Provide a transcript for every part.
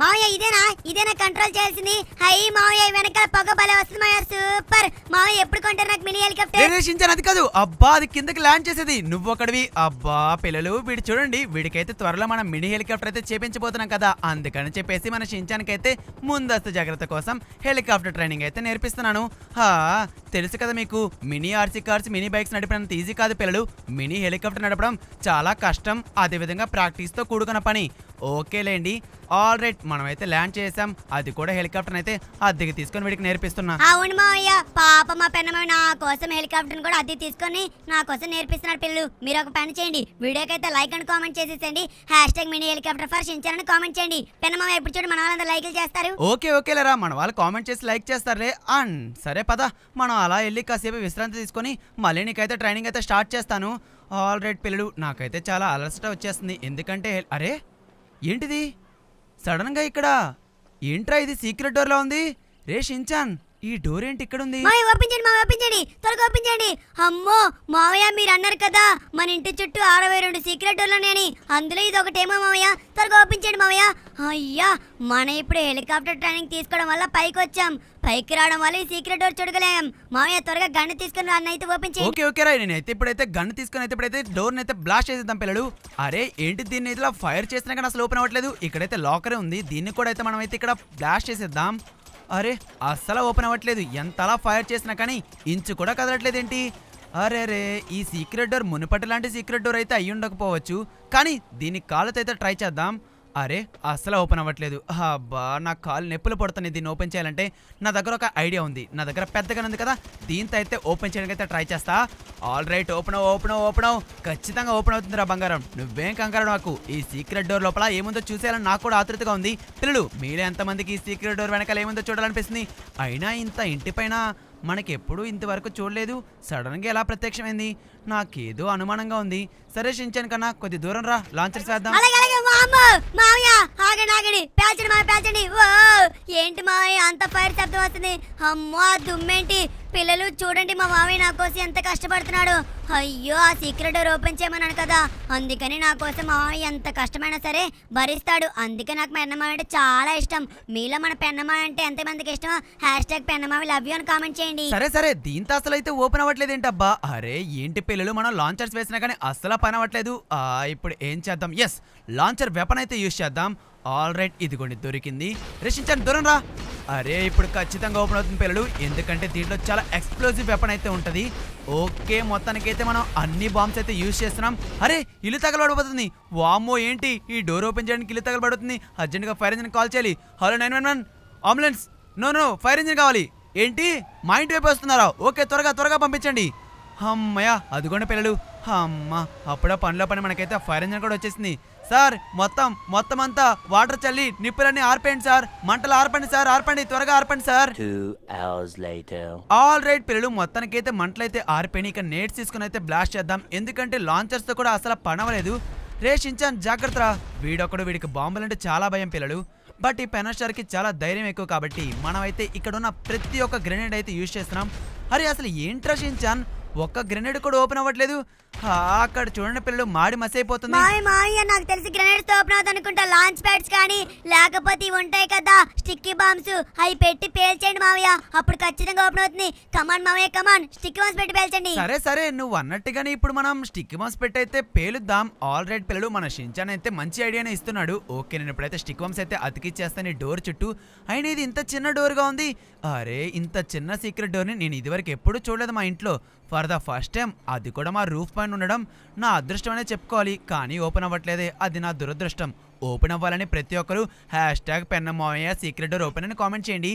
మావయ్య ఇదేనా ఇదేనా కంట్రోల్ చేయాల్సింది హై మావయ్య వెనకాల పొగ బలే వస్తుంది మావయ్య సూపర్ మావయ్య ఎప్పుడు కొంటారు నాకు మినీ హెలికాప్టర్ రక్షించాను అది కాదు అబ్బా అది కిందకి ల్యాండ్ చేసేది నువ్వు ఒకడివి అబ్బా పిల్లలు వీడు చూడండి వీడికైతే త్వరలో మనం మినీ హెలికాప్టర్ అయితే చేపించబోతున్నాం కదా అందుకని చెప్పేసి మన షించానికైతే ముందస్తు జాగ్రత్త కోసం హెలికాప్టర్ ట్రైనింగ్ అయితే నేర్పిస్తున్నాను హా తెలుసు కదా మీకు mini R C cars mini bikes నడిపినంత ఈజీ కాదు పిల్లలు మినీ హెలికాప్టర్ నడపడం చాలా కష్టం అదేవిధంగా ప్రాక్టీస్తో కూడుకున్న పని ఓకేలేండి ఆల్ రైట్ మనమైతే ల్యాండ్ చేసాం అది కూడా హెలికాప్టర్ అయితే అద్దెకి తీసుకొని వీడికి నేర్పిస్తున్నా అవును మావయ్య పాప మా పెన్నమ్మ నా కోసం హెలికాప్టర్ కూడా అద్దె తీసుకొని నా కోసం నేర్పిస్తున్నాడు పిల్లలు మీరు ఒక పని చేయండి వీడియోకైతే లైక్ అండ్ కామెంట్ చేసేసండి hash tag mini helicopter for Shinchan అని కామెంట్ చేయండి పెన్నమ్మ ఎప్పుడు చూడు మన వాళ్ళందరూ లైక్లు చేస్తారు ఓకే ఓకేలేరా మన వాళ్ళు కామెంట్ చేసి లైక్ చేస్తారులే అండ్ సరే పద మనం అలా వెళ్ళి కాసేపు విశ్రాంతి తీసుకొని మళ్ళీ నీకైతే ట్రైనింగ్ అయితే స్టార్ట్ చేస్తాను ఆల్ రైట్ పిల్లలు నాకైతే చాలా అలసట వచ్చేస్తుంది ఎందుకంటే అరే ఏంటిది సడన్గా ఇక్కడ ఏంట్రా ఇది సీక్రెట్ డోర్లో ఉంది రే షించాన్ ఈ డోర్ ఏంటి ఇక్కడ ఉంది మావి ఒప్పించండి మావి ఒప్పించండి త్వరగా చేయండి అమ్మో మావయ్య మీరు అన్నారు కదా మన ఇంటి చుట్టూ అరవై రెండు సీక్రెట్ ఉన్నాయని అందులో ఇది ఒకటేమో మావయ్య త్వరగా చేయండి మావయ్య అయ్యా మన ఇప్పుడు హెలికాప్టర్ ట్రైనింగ్ తీసుకోవడం వల్ల పైకి వచ్చాం పైకి రావడం వల్ల ఈ సీక్రెట్ డోర్ చూడగలేం మావయ్య త్వరగా గన్ తీసుకుని రాని అయితే ఓపెన్ ఓకే ఓకే నేను అయితే ఇప్పుడైతే గన్ తీసుకుని అయితే ఇప్పుడైతే డోర్ అయితే బ్లాస్ట్ చేసేద్దాం పిల్లలు అరే ఏంటి దీన్ని ఇలా ఫైర్ చేసినా కానీ అసలు ఓపెన్ అవ్వట్లేదు ఇక్కడైతే లాకరే ఉంది దీన్ని కూడా అయితే మనం అయితే ఇక్కడ బ్లాస్ట్ చేసేద్దాం అరే అస్సలు ఓపెన్ అవ్వట్లేదు ఎంతలా ఫైర్ చేసినా కానీ ఇంచు కూడా కదలట్లేదేంటి అరే రే ఈ సీక్రెట్ డోర్ మునుపటి లాంటి సీక్రెట్ డోర్ అయితే అయ్యి ఉండకపోవచ్చు కానీ దీనికి కాళ్ళతో అయితే ట్రై చేద్దాం అరే అస్సలు ఓపెన్ అవ్వట్లేదు అబ్బా నా కాలు నొప్పులు పడుతుంది దీన్ని ఓపెన్ చేయాలంటే నా దగ్గర ఒక ఐడియా ఉంది నా దగ్గర పెద్దగా ఉంది కదా దీంతో అయితే ఓపెన్ చేయడానికి అయితే ట్రై చేస్తా all right open open open ఖచ్చితంగా ఓపెన్ అవుతుంది రా బంగారం నువ్వేం కంగారు నాకు ఈ సీక్రెట్ డోర్ లోపల ఏముందో చూసేయాలని నాకు కూడా ఆతృతగా ఉంది పిల్లలు మీరే ఎంతమందికి ఈ సీక్రెట్ డోర్ వెనకాల ఏముందో చూడాలనిపిస్తుంది అయినా ఇంత ఇంటిపైన మనకెప్పుడు ఇంతవరకు చూడలేదు సడన్గా ఎలా ప్రత్యక్షమైంది నాకేదో అనుమానంగా ఉంది సరే షించాను కన్నా కొద్ది దూరం రా లాంచర్స్ వేద్దాం అలాగే అలాగే వామ్మో మామయ్య ఆగండి ఆగండి పేల్చండి మా పేల్చండి ఓ ఏంటి మామయ్య అంత ఫైర్ శబ్దం వస్తుంది అమ్మో దుమ్మేంటి పిల్లలు చూడండి మా మామయ్య నా కోసం ఎంత కష్టపడుతున్నాడు అయ్యో ఆ సీక్రెట్ డోర్ ఓపెన్ చేయమన్నాను కదా అందుకని నా కోసం మా మామయ్య ఎంత కష్టమైనా సరే భరిస్తాడు అందుకే నాకు పెన్నమావి అంటే చాలా ఇష్టం మీలో మన పెన్నమావి అంటే మందికి ఇష్టమో హ్యాష్ ట్యాగ్ పెన్నమామ లవ్ యూ అని కామెంట్ చేయండి సరే సరే దీంతో అసలు అయితే ఓపెన్ అవ్వట్లేదు ఏంటబ్బా అరే ఏంటి పిల్లలు మనం లాంచర్స్ వేసినా కానీ అసలు పని అవ్వట్లేదు ఇప్పుడు ఏం చేద్దాం ఎస్ లాంచర్ వెపన్ అయితే యూజ్ చేద్దాం ఆల్ రైట్ ఇదిగోండి దొరికింది రక్షించండి దూరం రా అరే ఇప్పుడు ఖచ్చితంగా ఓపెన్ అవుతుంది పిల్లలు ఎందుకంటే దీంట్లో చాలా ఎక్స్ప్లోజివ్ వెపన్ అయితే ఉంటుంది ఓకే మొత్తానికైతే మనం అన్ని బాంబ్స్ అయితే యూజ్ చేస్తున్నాం అరే ఇల్లు తగలబడిపోతుంది వామ్మో ఏంటి ఈ డోర్ ఓపెన్ చేయడానికి ఇల్లు తగలబడుతుంది అర్జెంట్గా ఫైర్ ఇంజిన్ కాల్ చేయాలి hello nine one one ambulance no no fire engine కావాలి ఏంటి మా ఇంటి వైపు వస్తున్నారా ఓకే త్వరగా త్వరగా పంపించండి అమ్మయ్యా అదిగోండి పిల్లలు అమ్మ అప్పుడే పనిలో పని మనకైతే ఫైర్ ఇంజన్ కూడా వచ్చేసింది సార్ మొత్తం మొత్తం అంతా వాటర్ చల్లి నిప్పులన్నీ ఆర్పండి సార్ మంటలు ఆర్పండి సార్ ఆర్పండి త్వరగా ఆర్పండి సార్ ఆల్ రైట్ పిల్లలు మొత్తానికి అయితే మంటలు అయితే ఆర్పేని ఇక నేట్స్ తీసుకుని అయితే బ్లాస్ట్ చేద్దాం ఎందుకంటే లాంచర్స్ తో కూడా అసలు పనవలేదు రేషించాను జాగ్రత్త వీడొకడు వీడికి బాంబులు అంటే చాలా భయం పిల్లలు బట్ ఈ కి చాలా ధైర్యం ఎక్కువ కాబట్టి మనమైతే ఇక్కడ ఉన్న ప్రతి ఒక్క గ్రెనేడ్ అయితే యూజ్ చేస్తున్నాం అరే అసలు ఏంట్రా షించాన్ ఒక్క గ్రెనేడ్ కూడా ఓపెన్ అవ్వట్లేదు అక్కడ చూడండి పిల్లలు మాడి మసైపోతుంది మాయ మాయ నాకు తెలిసి గ్రెనేడ్స్ అనుకుంటా లాంచ్ ప్యాడ్స్ కానీ లేకపోతే ఉంటాయి కదా స్టిక్కీ బాంబ్స్ అవి పెట్టి పేల్చేయండి మావయ్య అప్పుడు ఖచ్చితంగా ఓపెన్ అవుతుంది కమాన్ మావయ్య కమాన్ స్టిక్కీ బాంబ్స్ పెట్టి పేల్చండి సరే సరే నువ్వు అన్నట్టుగానే ఇప్పుడు మనం స్టిక్ బాంబ్స్ పెట్టి అయితే పేలుద్దాం ఆల్రెడీ పిల్లలు మన షించాన్ అయితే మంచి ఐడియా ఇస్తున్నాడు ఓకే నేను ఇప్పుడైతే స్టిక్ బాంబ్స్ అయితే అతికిచ్చేస్తాను డోర్ చుట్టూ అయిన ఇది ఇంత చిన్న డోర్ గా ఉంది అరే ఇంత చిన్న సీక్రెట్ ని నేను ఇదివరకు ఎప్పుడు చూడలేదు మా ఇంట్లో ఫర్ ద ఫస్ట్ టైం అది కూడా మా రూఫ్ పైన ఉండడం నా అదృష్టమనే చెప్పుకోవాలి కానీ ఓపెన్ అవ్వట్లేదే అది నా దురదృష్టం ఓపెన్ అవ్వాలని ప్రతి ఒక్కరు హ్యాష్ ట్యాగ్ పెన్నమావయ్య సీక్రెట్ డోర్ ఓపెన్ అని కామెంట్ చేయండి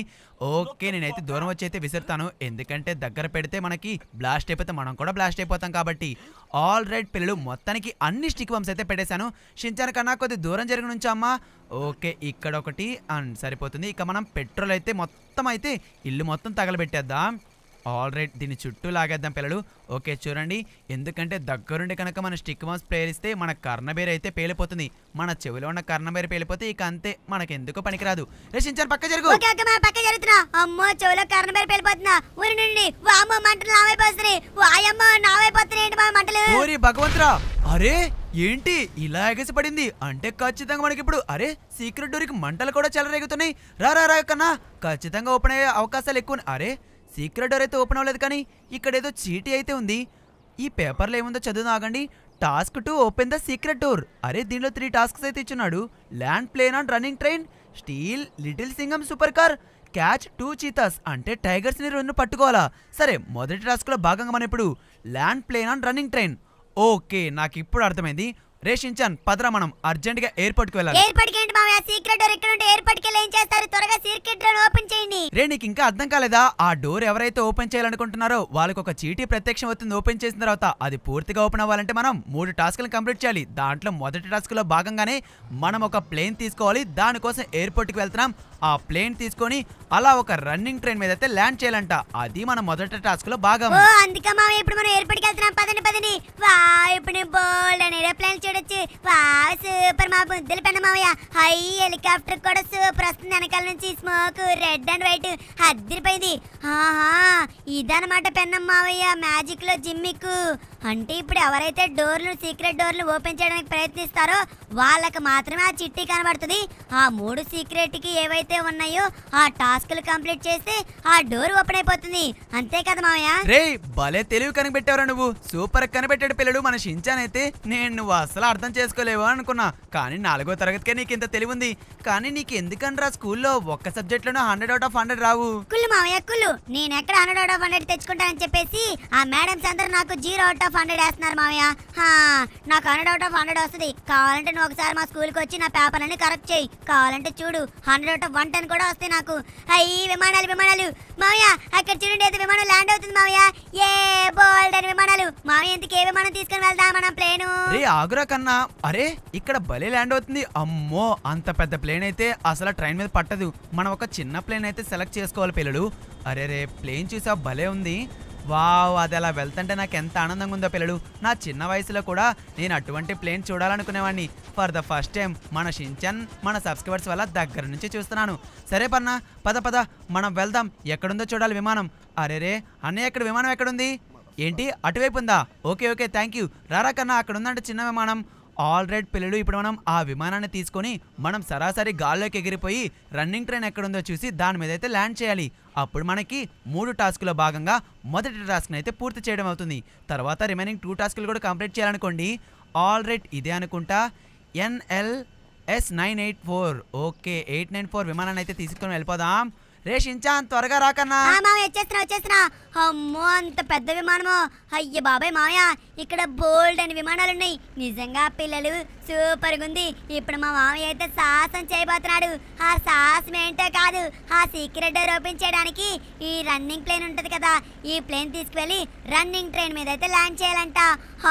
ఓకే నేనైతే దూరం వచ్చి అయితే విసురుతాను ఎందుకంటే దగ్గర పెడితే మనకి బ్లాస్ట్ అయిపోతే మనం కూడా బ్లాస్ట్ అయిపోతాం కాబట్టి ఆల్ రైట్ పిల్లలు మొత్తానికి అన్ని స్టిక్ బంప్స్ అయితే పెట్టేశాను షించాను కన్నా కొద్ది దూరం జరిగిన నుంచమ్మా అమ్మా ఓకే ఇక్కడ ఒకటి సరిపోతుంది ఇక మనం పెట్రోల్ అయితే మొత్తం అయితే ఇల్లు మొత్తం తగలబెట్టేద్దాం ఆల్ రైట్ దీన్ని చుట్టూ లాగేద్దాం పిల్లలు ఓకే చూడండి ఎందుకంటే దగ్గరుండి కనుక మన స్టిక్ మాస్ ప్రేరిస్తే మన కర్ణబేర అయితే పేలిపోతుంది మన చెవిలో ఉన్న కర్ణబేర్ పేలిపోతే ఇక అంతే ఎందుకు పనికిరాదు పక్క జరుగు పక్క జరుగుతున్నా అమ్మో చెవిలో కర్ణబేర పేలిపోతున్నా ఊరి నుండి ఊరి భగవంతురా అరే ఏంటి ఇలా ఎగసి పడింది అంటే ఖచ్చితంగా మనకి ఇప్పుడు అరే సీక్రెట్ డోర్కి మంటలు కూడా చెలరేగుతున్నాయి రా రా కన్నా ఖచ్చితంగా ఓపెన్ అయ్యే అవకాశాలు ఎక్కువ అరే సీక్రెట్ డోర్ అయితే ఓపెన్ అవ్వలేదు కానీ ఇక్కడ ఏదో చీటీ అయితే ఉంది ఈ పేపర్లో ఏముందో చదువు ఆగండి task two open the secret door అరే దీనిలో త్రీ టాస్క్స్ అయితే ఇచ్చినాడు land plane and running train steal little Singham super car catch two cheetahs అంటే టైగర్స్ని రెండు పట్టుకోవాలా సరే మొదటి టాస్క్లో భాగంగా మనం ఇప్పుడు land plane and running train okay నాకు ఇప్పుడు అర్థమైంది రే పదరా మనం అర్జెంట్ గా ఎయిర్పోర్ట్ కి వెళ్ళాలి ఎయిర్పోర్ట్ కి మామయ్య సీక్రెట్ డోర్ ఇక్కడ ఉంటే ఎయిర్పోర్ట్ కి ఏం చేస్తారు త్వరగా సీక్రెట్ డోర్ ఓపెన్ చేయండి రే నీకు ఇంకా అర్థం కాలేదా ఆ డోర్ ఎవరైతే ఓపెన్ చేయాలనుకుంటున్నారో వాళ్ళకి ఒక చీటీ ప్రత్యక్షం అవుతుంది ఓపెన్ చేసిన తర్వాత అది పూర్తిగా ఓపెన్ అవ్వాలంటే మనం మూడు టాస్క్లను కంప్లీట్ చేయాలి దాంట్లో మొదటి టాస్క్ లో భాగంగానే మనం ఒక ప్లేన్ తీసుకోవాలి దానికోసం ఎయిర్పోర్ట్ కి వెళ్తున్నాం ఆ ప్లేన్ తీసుకొని అలా ఒక రన్నింగ్ ట్రైన్ మీద అయితే ల్యాండ్ చేయాలంట అది మన మొదటి టాస్క్ లో భాగం అందుకే మామయ్య ఇప్పుడు మనం ఎయిర్పోర్ట్ కి వెళ్తున్నాం పదండి పదండి వా ఇప్పుడు బోల్డ్ అని చూడొచ్చు వావ్ సూపర్ మా బుద్ధుల పెన్న మావయ్య హై హెలికాప్టర్ కూడా సూపర్ వస్తుంది వెనకాల నుంచి స్మోక్ రెడ్ అండ్ వైట్ అద్దరిపోయింది ఇదనమాట పెన్న మావయ్య మ్యాజిక్ లో జిమ్మిక్ అంటే ఇప్పుడు ఎవరైతే డోర్లు సీక్రెట్ డోర్లు ఓపెన్ చేయడానికి ప్రయత్నిస్తారో వాళ్ళకి మాత్రమే ఆ చిట్టి కనబడుతుంది ఆ మూడు సీక్రెట్ కి ఏవైతే ఉన్నాయో ఆ టాస్క్లు కంప్లీట్ చేస్తే ఆ డోర్ ఓపెన్ అయిపోతుంది అంతే కదా మావయ్య రే భలే తెలివి కనిపెట్టావరా నువ్వు సూపర్ కనిపెట్టాడు పిల్లడు మన షించాన్ అయితే నేను నువ్వు అసలు అర్థం చేసుకోలేవు అనుకున్నా కానీ నాలుగో తరగతికే నీకు ఇంత తెలివి ఉంది కానీ నీకు ఎందుకనరా స్కూల్లో ఒక్క సబ్జెక్ట్లోనూ హండ్రెడ్ అవుట్ ఆఫ్ హండ్రెడ్ రావు కుళ్ళు కుళ్ళు నేను ఎక్కడ హండ్రెడ్ అవుట్ ఆఫ్ హండ్రెడ్ తెచ్చుకుంటానని చెప్పేసి ఆ మేడమ్స్ అందరూ నాకు జీరో అవుట్ ఆఫ్ హండ్రెడ్ వేస్తున్నారు మావయ్య నాకు హండ్రెడ్ అవుట్ ఆఫ్ హండ్రెడ్ వస్తుంది కావాలంటే నువ్వు ఒకసారి మా స్కూల్కి వచ్చి నా పేపర్ అన్ని కరెక్ట్ చేయి కావాలంటే చూడు hundred out of one ten కూడా వస్తాయి నాకు అయ్యి విమానాలు విమానాలు మావయ్య అక్కడ చూడండి అయితే విమానం ల్యాండ్ అవుతుంది మావయ్య ఏ బోల్డ్ అని విమానాలు మావయ్య ఎందుకు ఏ విమానం తీసుకుని వెళ్దాం మనం ప్లేను ఆగురా కన్నా అరే ఇక్కడ భలే ల్యాండ్ అవుతుంది అమ్మో అంత పెద్ద ప్లేన్ అయితే అసలు ట్రైన్ మీద పట్టదు మనం ఒక చిన్న ప్లేన్ అయితే సెలెక్ట్ చేసుకోవాలి పిల్లలు అరే రే ప్లేన్ చూసా భలే ఉంది వావ్ అది అలా వెళ్తుంటే నాకు ఎంత ఆనందంగా ఉందో పిల్లలు నా చిన్న వయసులో కూడా నేను అటువంటి ప్లేన్ చూడాలనుకునేవాడిని ఫర్ ద ఫస్ట్ టైం మన షించన్ మన సబ్స్క్రైబర్స్ వల్ల దగ్గర నుంచి చూస్తున్నాను సరే పన్నా పద పద మనం వెళ్దాం ఎక్కడుందో చూడాలి విమానం అరే రే అన్నయ్య ఇక్కడ విమానం ఎక్కడుంది ఏంటి అటువైపు ఉందా ఓకే ఓకే థ్యాంక్ యూ రారా కన్నా అక్కడ ఉందంటే చిన్న విమానం ఆల్రెడీ పిల్లలు ఇప్పుడు మనం ఆ విమానాన్ని తీసుకొని మనం సరాసరి గాల్లోకి ఎగిరిపోయి రన్నింగ్ ట్రైన్ ఎక్కడుందో చూసి దాని మీద అయితే ల్యాండ్ చేయాలి అప్పుడు మనకి మూడు టాస్కులో భాగంగా మొదటి టాస్క్ని అయితే పూర్తి చేయడం అవుతుంది తర్వాత రిమైనింగ్ టూ టాస్కులు కూడా కంప్లీట్ చేయాలనుకోండి ఆల్ రెడ్ ఇదే అనుకుంటా N L S S nine eight four okay eight nine four విమానాన్ని అయితే తీసుకొని వెళ్ళిపోదాం రే షించాన్ త్వరగా రాకన్నా మామయ్య వచ్చేస్తున్నా వచ్చేస్తున్నా అమ్మో అంత పెద్ద విమానము అయ్య బాబాయ్ మామయ్య ఇక్కడ బోల్డ్ అని విమానాలు ఉన్నాయి నిజంగా పిల్లలు గా ఉంది ఇప్పుడు మా మామయ్య అయితే సాహసం చేయబోతున్నాడు ఆ సాహసం ఏంటో కాదు ఆ సీక్రెట్ ఓపెన్ చేయడానికి ఈ రన్నింగ్ ప్లేన్ ఉంటుంది కదా ఈ ప్లేన్ తీసుకువెళ్ళి రన్నింగ్ ట్రైన్ మీద అయితే ల్యాండ్ చేయాలంట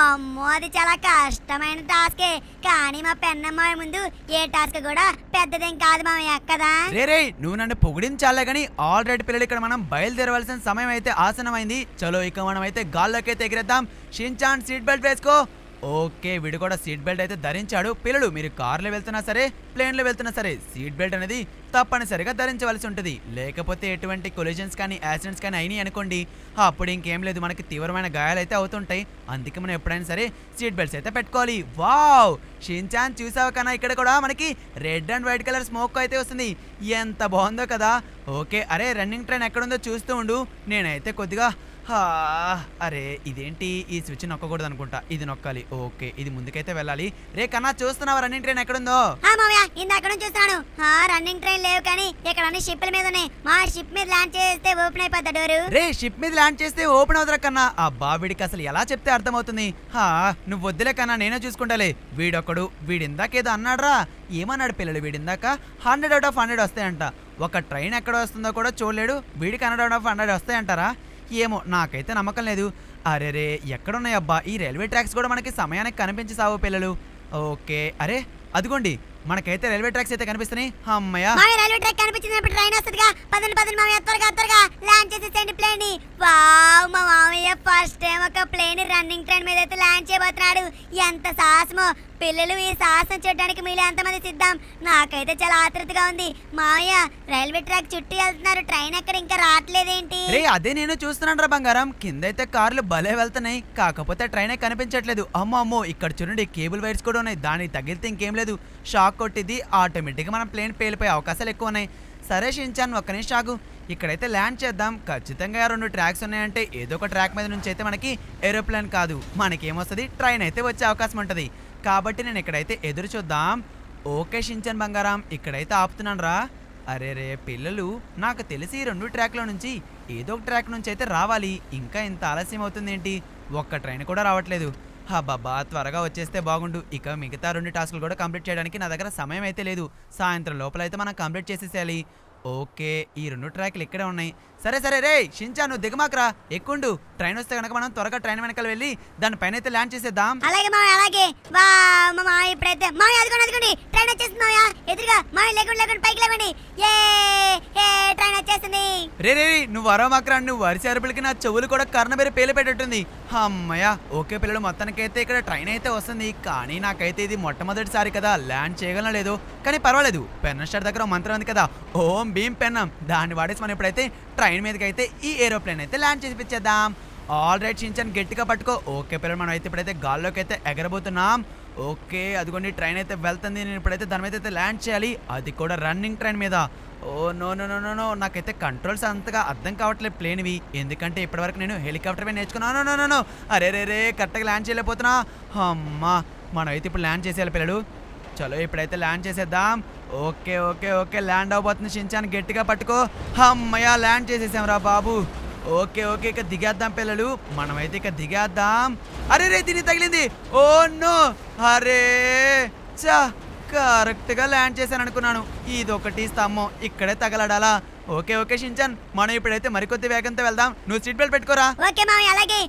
అమ్మో అది చాలా కష్టమైన టాస్కే కానీ మా పెన్నమ్మాయి ముందు ఏ టాస్క్ కూడా పెద్దదేం కాదు మామయ్య కదా రేరే నువ్వు నన్ను పొగిడించాలే కానీ ఆల్రెడీ పిల్లలు ఇక్కడ మనం బయలుదేరవలసిన సమయం అయితే ఆసనమైంది చలో ఇక మనం అయితే గాల్లోకి అయితే ఎగిరేద్దాం షిన్చాన్ సీట్ బెల్ట్ వేసుకో ఓకే వీడు కూడా సీట్ బెల్ట్ అయితే ధరించాడు పిల్లలు మీరు కార్లో వెళ్తున్నా సరే ప్లేన్లో వెళ్తున్నా సరే సీట్ బెల్ట్ అనేది తప్పనిసరిగా ధరించవలసి ఉంటుంది లేకపోతే ఎటువంటి కొలిజన్స్ కానీ యాక్సిడెంట్స్ కానీ అయినాయి అనుకోండి అప్పుడు ఇంకేం లేదు మనకి తీవ్రమైన గాయాలు అయితే అవుతుంటాయి అందుకే మనం ఎప్పుడైనా సరే సీట్ బెల్ట్స్ అయితే పెట్టుకోవాలి వావ్ షిన్చాన్ చూసావు కన్నా ఇక్కడ కూడా మనకి red and white colour smoke అయితే వస్తుంది ఎంత బాగుందో కదా ఓకే అరే రన్నింగ్ ట్రైన్ ఎక్కడుందో చూస్తూ ఉండు నేనైతే కొద్దిగా అరే ఇదేంటి ఈ స్విచ్ నొక్కకూడదు అనుకుంటా ఇది నొక్కాలి ఓకే ఇది ముందుకైతే వెళ్ళాలి రే కన్నా చూస్తున్నావా రన్నింగ్ ట్రైన్ ఎక్కడుందో ఇందాక చూస్తాను రన్నింగ్ ట్రైన్ లేవు కానీ ఇక్కడ అన్ని షిప్ల మీద మా షిప్ మీద ల్యాండ్ చేస్తే ఓపెన్ అయిపోతా డోరు రే షిప్ మీద ల్యాండ్ చేస్తే ఓపెన్ అవుతారా కన్నా ఆ బావిడికి అసలు ఎలా చెప్తే అర్థమవుతుంది హా నువ్వు వద్దులే కన్నా నేనే చూసుకుంటాలే వీడొకడు ఏదో అన్నాడ్రా ఏమన్నాడు పిల్లలు వీడిందాక హండ్రెడ్ అవుట్ ఆఫ్ హండ్రెడ్ వస్తాయంట ఒక ట్రైన్ ఎక్కడ వస్తుందో కూడా చూడలేడు వీడికి హండ్రెడ్ అవుట్ ఆఫ్ హండ్రెడ్ వస్తాయంటారా ఏమో నాకైతే నమ్మకం లేదు అరే రే ఎక్కడున్నాయబ్బా ఈ రైల్వే ట్రాక్స్ కూడా మనకి సమయానికి కనిపించి సావు పిల్లలు ఓకే అరే అదిగోండి మనకైతే రైల్వే ట్రాక్స్ అయితే కనిపిస్తున్నాయి అమ్మయ్యా రైల్వే ట్రాక్ కనిపించినప్పుడు ట్రైన్ వస్తుందిగా పదండి పదండి మామయ్య త్వరగా త్వరగా ల్యాండ్ చేసేసేయండి ప్లేన్ ని వావ్ మా మామయ్య ఫస్ట్ టైం ఒక ప్లేన్ రన్నింగ్ ట్రైన్ మీద అయితే ల్యాండ్ చేయబోతున్నాడు ఎంత సాహసమో పిల్లలు ఈ సాహసం చేయడానికి మీలో ఎంతమంది సిద్ధం నాకైతే చాలా ఆతృతగా ఉంది మామయ్య రైల్వే ట్రాక్ చుట్టూ వెళ్తున్నారు ట్రైన్ ఎక్కడ ఇంకా రావట్లేదేంటి అదే నేను చూస్తున్నాను రా బంగారం కింద అయితే కార్లు భలే వెళ్తున్నాయి కాకపోతే ట్రైన్ కనిపించట్లేదు అమ్మో అమ్మో ఇక్కడ చూడండి కేబుల్ వైర్స్ కూడా ఉన్నాయి దానికి తగిలితే ఇంకేం లేదు షాక్ కొట్టిది ఆటోమేటిక్గా మన ప్లేన్ పేలిపోయే అవకాశాలు ఎక్కువ ఉన్నాయి సరే షించాన్ ఒక్క నిమిషం ఆగు ఇక్కడైతే ల్యాండ్ చేద్దాం ఖచ్చితంగా రెండు ట్రాక్స్ ఉన్నాయంటే ఏదో ఒక ట్రాక్ మీద నుంచి అయితే మనకి ఏరోప్లేన్ కాదు మనకేమొస్తుంది ట్రైన్ అయితే వచ్చే అవకాశం ఉంటుంది కాబట్టి నేను ఇక్కడైతే ఎదురు చూద్దాం ఓకే షించాన్ బంగారం ఇక్కడైతే ఆపుతున్నాను రా అరే రే పిల్లలు నాకు తెలిసి రెండు ట్రాక్ల నుంచి ఏదో ఒక ట్రాక్ నుంచి అయితే రావాలి ఇంకా ఇంత ఆలస్యం అవుతుంది ఏంటి ఒక్క ట్రైన్ కూడా రావట్లేదు హాబాబా త్వరగా వచ్చేస్తే బాగుండు ఇక మిగతా రెండు టాస్కులు కూడా కంప్లీట్ చేయడానికి నా దగ్గర సమయం అయితే లేదు సాయంత్రం లోపల అయితే మనం కంప్లీట్ చేసేసేయాలి ఓకే ఈ రెండు ట్రాక్లు ఇక్కడే ఉన్నాయి సరే సరే రే షించా నువ్వు దిగమాకరా ఎక్కుండు ట్రైన్ వస్తే కనుక మనం త్వరగా ట్రైన్ వెనకాల వెళ్ళి దానిపైన అయితే ల్యాండ్ చేసేద్దాం అలాగే మా అలాగే ట్రైన్ వచ్చేస్తుందా ఎదురుగా మనం లేకుండా లేకుండా పైకి లేవండి ఏ ట్రైన్ వచ్చేస్తుంది రే రే నువ్వు వరో మాక్రా నువ్వు వరి అరుపులకి నా చెవులు కూడా కర్ణబెరి పేలు పెట్టింది అమ్మయ్య ఓకే పిల్లలు అయితే ఇక్కడ ట్రైన్ అయితే వస్తుంది కానీ నాకైతే ఇది మొట్టమొదటిసారి కదా ల్యాండ్ చేయగలం లేదు కానీ పర్వాలేదు పెన్న స్టార్ దగ్గర మంత్రం ఉంది కదా ఓం భీం పెన్నం దాన్ని వాడేసి మనం ఇప్పుడైతే ట్రైన్ మీదకి అయితే ఈ ఏరోప్లేన్ అయితే ల్యాండ్ చేసిపించేద్దాం ఆల్ రైట్ చించని గట్టిగా పట్టుకో ఓకే పిల్లలు మనం అయితే ఇప్పుడైతే గాల్లోకి అయితే ఎగరబోతున్నాం ఓకే అదిగోండి ట్రైన్ అయితే వెళ్తుంది నేను ఇప్పుడైతే దాని మీద అయితే ల్యాండ్ చేయాలి అది కూడా రన్నింగ్ ట్రైన్ మీద oh no no no no నాకైతే కంట్రోల్స్ అంతగా అర్థం కావట్లేదు ప్లేన్వి ఎందుకంటే ఇప్పటివరకు నేను హెలికాప్టర్ మీద నేర్చుకున్నాను నో నో నో అరే రే రే కరెక్ట్గా ల్యాండ్ చేయలేకపోతున్నా అమ్మా మనం అయితే ఇప్పుడు ల్యాండ్ చేసేయాలి పిల్లలు చలో ఇప్పుడైతే ల్యాండ్ చేసేద్దాం ఓకే ఓకే ఓకే ల్యాండ్ అవ్వబోతుంది చించాను గట్టిగా పట్టుకో హమ్మయా ల్యాండ్ చేసేసాం రా బాబు ఓకే ఓకే ఇక దిగేద్దాం పిల్లలు మనమైతే ఇక దిగేద్దాం అరే రే దీన్ని తగిలింది ఓ నో అరే చా కరెక్ట్గా ల్యాండ్ చేశాను అనుకున్నాను ఇదొకటి స్తంభం ఇక్కడే తగలడాలా ఓకే ఓకే షించన్ మనం ఇప్పుడైతే మరికొద్ది వేగంతో వెళ్దాం నువ్వు సీట్ బెల్ట్ పెట్టుకోరా ఓకే మావయ్య అలాగే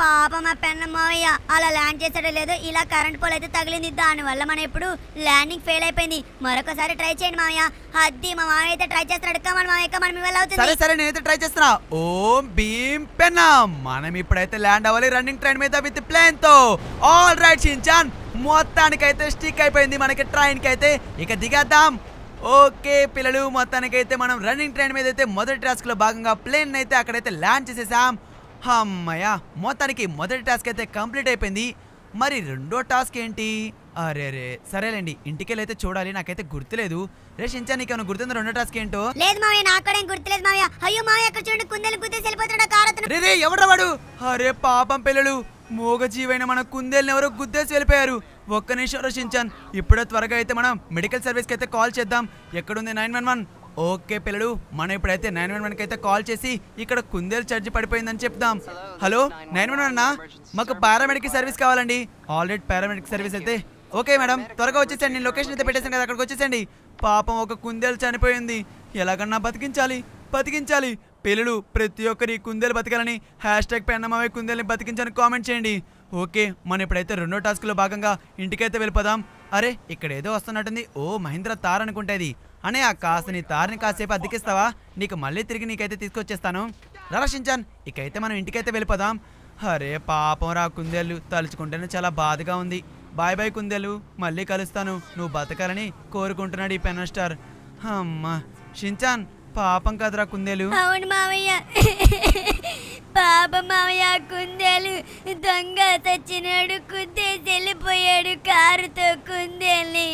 పాప మా పెన్న మావయ్య అలా ల్యాండ్ చేసాడో ఇలా కరెంట్ పోల్ అయితే తగిలింది దానివల్ల మనం ఇప్పుడు ల్యాండింగ్ ఫెయిల్ అయిపోయింది మరొకసారి ట్రై చేయండి మామయ్య హద్ది మా మావయ్య అయితే ట్రై చేస్తాడు కమన్ మావయ్య కమన్ మీ అవుతుంది సరే సరే నేనైతే ట్రై చేస్తున్నా ఓం భీమ్ పెన్న మనం ఇప్పుడైతే ల్యాండ్ అవ్వాలి రన్నింగ్ ట్రైన్ మీద విత్ ప్లేన్ తో ఆల్ రైట్ షించాన్ మొత్తానికైతే స్టిక్ అయిపోయింది మనకి కి అయితే ఇక దిగేద్దాం ఓకే పిల్లలు మొత్తానికైతే మనం రన్నింగ్ ట్రైన్ మీద అయితే మొదటి టాస్క్లో భాగంగా ప్లేన్ అయితే అక్కడైతే ల్యాండ్ చేసేసాం అమ్మయ్య మొత్తానికి మొదటి టాస్క్ అయితే కంప్లీట్ అయిపోయింది మరి రెండో టాస్క్ ఏంటి అరే రే సరేలేండి ఇంటికెళ్ళైతే చూడాలి నాకైతే గుర్తులేదు రే షించా ఏమైనా గుర్తుంది రెండో టాస్క్ ఏంటో లేదు మావయ్య నాకడే గుర్తులేదు మావయ్య అయ్యో మావయ్య అక్కడ చూడండి కుందేలు గుద్దేసి వెళ్ళిపోతున్నాడు కారతను రే రే వాడు అరే పాపం పిల్లలు మూగజీవైన మన కుందేలను ఎవరో గుద్దేసి వెళ్ళిపోయారు ఒక్క నిమిషం రోషించాను ఇప్పుడే త్వరగా అయితే మనం మెడికల్ సర్వీస్కి అయితే కాల్ చేద్దాం ఎక్కడుంది నైన్ వన్ వన్ ఓకే పిల్లలు మనం ఇప్పుడైతే నైన్ వన్ వన్కి అయితే కాల్ చేసి ఇక్కడ కుందేలు చర్చి పడిపోయిందని చెప్దాం హలో నైన్ వన్ వన్ మాకు పారామెడికల్ సర్వీస్ కావాలండి ఆల్రెడీ పారామెడికల్ సర్వీస్ అయితే ఓకే మేడం త్వరగా వచ్చేసండి నేను లొకేషన్ అయితే పెట్టేసాను కదా అక్కడికి వచ్చేసండి పాపం ఒక కుందేలు చనిపోయింది ఎలాగన్నా బతికించాలి బతికించాలి పిల్లలు ప్రతి ఒక్కరి కుందేలు బతకాలని హ్యాష్ ట్యాగ్ పెన్నమావే కుందేలని బతికించని కామెంట్ చేయండి ఓకే మనం ఇప్పుడైతే రెండో టాస్క్లో భాగంగా ఇంటికైతే వెళ్ళిపోదాం అరే ఇక్కడ ఏదో వస్తున్నట్టుంది ఓ మహేంద్ర తార్ అనుకుంటేది అనే ఆ కాస్త నీ తార్ని కాసేపు అద్దెకిస్తావా నీకు మళ్ళీ తిరిగి నీకైతే తీసుకొచ్చేస్తాను రారా షించాన్ ఇకైతే మనం ఇంటికైతే వెళ్ళిపోదాం అరే పాపం రా కుందేళ్ళు తలుచుకుంటేనే చాలా బాధగా ఉంది బాయ్ బాయ్ కుందేలు మళ్ళీ కలుస్తాను నువ్వు బతకాలని కోరుకుంటున్నాడు ఈ పెన్ స్టార్ అమ్మ షించాన్ పాపం కదరా కుందేలు అవును మామయ్య పాప మావయ్య కుందేలు దొంగ తెచ్చినాడు కుందే వెళ్ళిపోయాడు కారుతో కుందేల్ని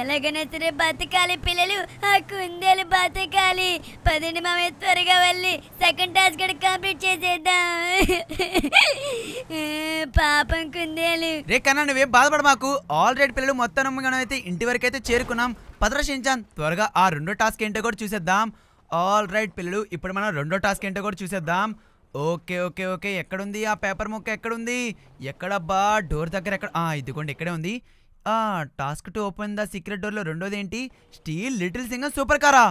ఎలాగైనా సరే బతకాలి పిల్లలు ఆ కుందేలు బతకాలి పదండి మామయ్య త్వరగా వెళ్ళి సెకండ్ టాస్క్ కూడా కంప్లీట్ చేసేద్దాం పాపం కుందేలు రే కన్నా నువ్వే బాధపడ మాకు ఆల్రెడీ పిల్లలు మొత్తం అయితే ఇంటి వరకు అయితే చేరుకున్నాం పదరా షించాన్ త్వరగా ఆ రెండో టాస్క్ ఏంటో కూడా చూసేద్దాం ఆల్ రైట్ పిల్లలు ఇప్పుడు మనం రెండో టాస్క్ ఏంటో కూడా చూసేద్దాం ఓకే ఓకే ఓకే ఎక్కడుంది ఆ పేపర్ మొక్క ఎక్కడుంది ఎక్కడబ్బా డోర్ దగ్గర ఎక్కడ ఇదిగోండి ఇక్కడే ఉంది task two open the secret డోర్లో రెండోది ఏంటి స్టీల్ లిటిల్ సింగం సూపర్ కారా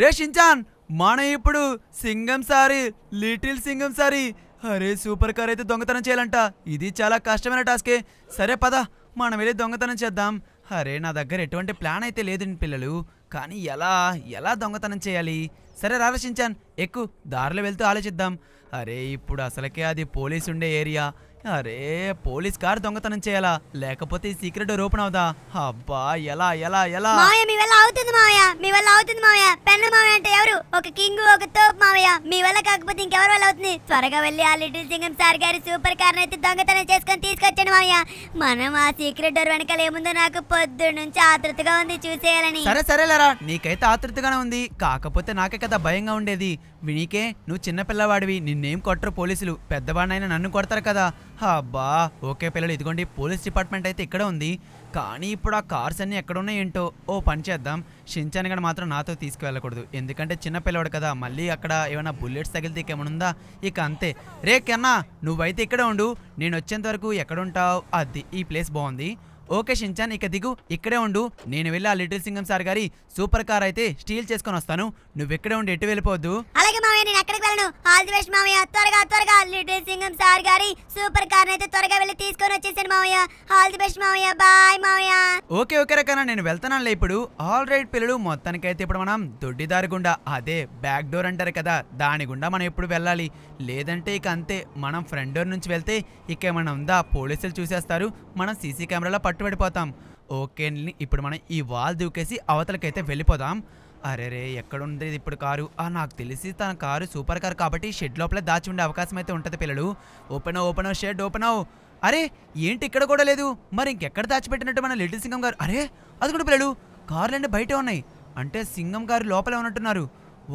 రే షించాన్ మనం ఇప్పుడు Singham sorry little Singham sorry అరే సూపర్ కార్ అయితే దొంగతనం చేయాలంట ఇది చాలా కష్టమైన టాస్కే సరే పద మనం వెళ్ళి దొంగతనం చేద్దాం అరే నా దగ్గర ఎటువంటి ప్లాన్ అయితే లేదండి పిల్లలు కానీ ఎలా ఎలా దొంగతనం చేయాలి సరే ఆలోచించాను ఎక్కువ దారిలో వెళ్తూ ఆలోచిద్దాం అరే ఇప్పుడు అసలకే అది ఉండే ఏరియా అరే పోలీస్ కార్ దొంగతనం చేయాలా లేకపోతే సీక్రెట్ ఓపెన్ అవుదా అబ్బా ఎలా ఎలా ఎలా మావయ్య మీ వల్ల అవుతుంది మావయ్య మీ వల్ల అవుతుంది మావయ్య పెన్న మావయ్య అంటే ఎవరు ఒక కింగ్ ఒక తోప్ మావయ్య మీ వల్ల కాకపోతే ఇంకెవరి వల్ల అవుతుంది త్వరగా వెళ్ళి ఆ లిటిల్ సింగం సార్ గారి సూపర్ కార్ అయితే దొంగతనం చేసుకొని తీసుకొచ్చాను మావయ్య మనం ఆ సీక్రెట్ డోర్ వెనకాల ఏముందో నాకు పొద్దు నుంచి ఆతృతగా ఉంది చూసేయాలని సరే సరేలేరా నీకైతే ఆతృతగానే ఉంది కాకపోతే నాకే కదా భయంగా ఉండేది వినీకే నువ్వు చిన్న పిల్లవాడివి నిన్నేం కొట్టరు పోలీసులు పెద్దవాడినైనా నన్ను కొడతారు కదా అబ్బా ఓకే పిల్లలు ఇదిగోండి పోలీస్ డిపార్ట్మెంట్ అయితే ఇక్కడ ఉంది కానీ ఇప్పుడు ఆ కార్స్ అన్నీ ఎక్కడున్నాయేంటో ఓ పని చేద్దాం షించాన్ గడ మాత్రం నాతో తీసుకువెళ్ళకూడదు ఎందుకంటే చిన్న పిల్లవాడు కదా మళ్ళీ అక్కడ ఏమైనా బుల్లెట్స్ తగిలితే ఉందా ఇక అంతే రే కన్నా నువ్వైతే ఇక్కడే ఉండు నేను వచ్చేంత వరకు ఎక్కడుంటావు అది ఈ ప్లేస్ బాగుంది ఓకే షించాన్ ఇక దిగు ఇక్కడే ఉండు నేను వెళ్ళి లిటిల్ సింగం సార్ గారి సూపర్ కార్ అయితే స్టీల్ చేసుకొని వస్తాను నువ్వు ఇక్కడే ఉండి ఎటు వెళ్ళిపోద్దు అలాగే మామయ్య నేను ఎక్కడికి వెళ్ళను ఆల్ ది బెస్ట్ మామయ్య త్వరగా త్వరగా లిటిల్ సింగం సార్ గారి సూపర్ కార్ అయితే త్వరగా వెళ్ళి తీసుకొని వచ్చేసాను మామయ్య ఆల్ ది బెస్ట్ మామయ్య బాయ్ మామయ్య ఓకే ఓకే రకనా నేను వెళ్తానులే ఇప్పుడు ఆల్ రైట్ పిల్లలు అయితే ఇప్పుడు మనం దొడ్డిదారి గుండా అదే బ్యాక్ డోర్ అంటారు కదా దాని గుండా మనం ఎప్పుడు వెళ్ళాలి లేదంటే ఇక అంతే మనం ఫ్రంట్ డోర్ నుంచి వెళ్తే ఇక మనం ఉందా పోలీసులు చూసేస్తారు మనం సీసీ కెమెరాలో పట్టు పడిపోతాం ఓకే ఇప్పుడు మనం ఈ వాల్ దూకేసి అవతలకైతే వెళ్ళిపోదాం అరే రే ఇది ఇప్పుడు కారు నాకు తెలిసి తన కారు సూపర్ కార్ కాబట్టి షెడ్ లోపల దాచి ఉండే అవకాశం అయితే ఉంటుంది పిల్లలు ఓపెన్ ఓపెన్ షెడ్ ఓపెన్ అరే ఏంటి ఇక్కడ కూడా లేదు మరి ఇంకెక్కడ దాచిపెట్టినట్టు మన లిటిల్ సింగం గారు అరే అది కూడా పిల్లలు అంటే బయటే ఉన్నాయి అంటే సింగం గారు లోపలే ఉన్నట్టున్నారు